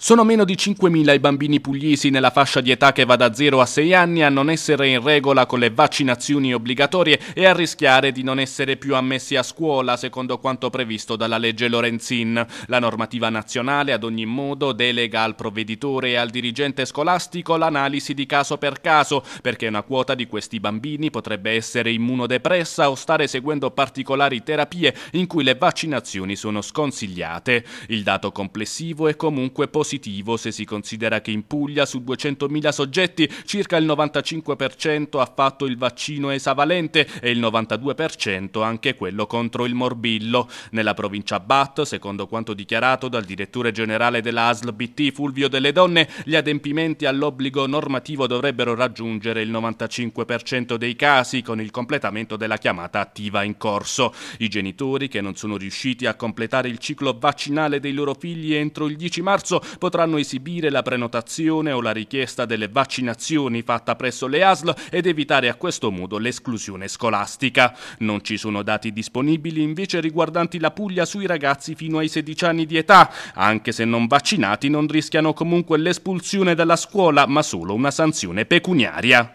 Sono meno di 5.000 i bambini pugliesi nella fascia di età che va da 0 a 6 anni a non essere in regola con le vaccinazioni obbligatorie e a rischiare di non essere più ammessi a scuola, secondo quanto previsto dalla legge Lorenzin. La normativa nazionale, ad ogni modo, delega al provveditore e al dirigente scolastico l'analisi di caso per caso, perché una quota di questi bambini potrebbe essere immunodepressa o stare seguendo particolari terapie in cui le vaccinazioni sono sconsigliate. Il dato complessivo è comunque positivo positivo se si considera che in Puglia su 200.000 soggetti circa il 95% ha fatto il vaccino esavalente e il 92% anche quello contro il morbillo. Nella provincia Bat, secondo quanto dichiarato dal direttore generale della ASL BT Fulvio Delle Donne, gli adempimenti all'obbligo normativo dovrebbero raggiungere il 95% dei casi con il completamento della chiamata attiva in corso. I genitori che non sono riusciti a completare il ciclo vaccinale dei loro figli entro il 10 marzo potranno esibire la prenotazione o la richiesta delle vaccinazioni fatta presso le ASL ed evitare a questo modo l'esclusione scolastica. Non ci sono dati disponibili invece riguardanti la Puglia sui ragazzi fino ai 16 anni di età. Anche se non vaccinati non rischiano comunque l'espulsione dalla scuola, ma solo una sanzione pecuniaria.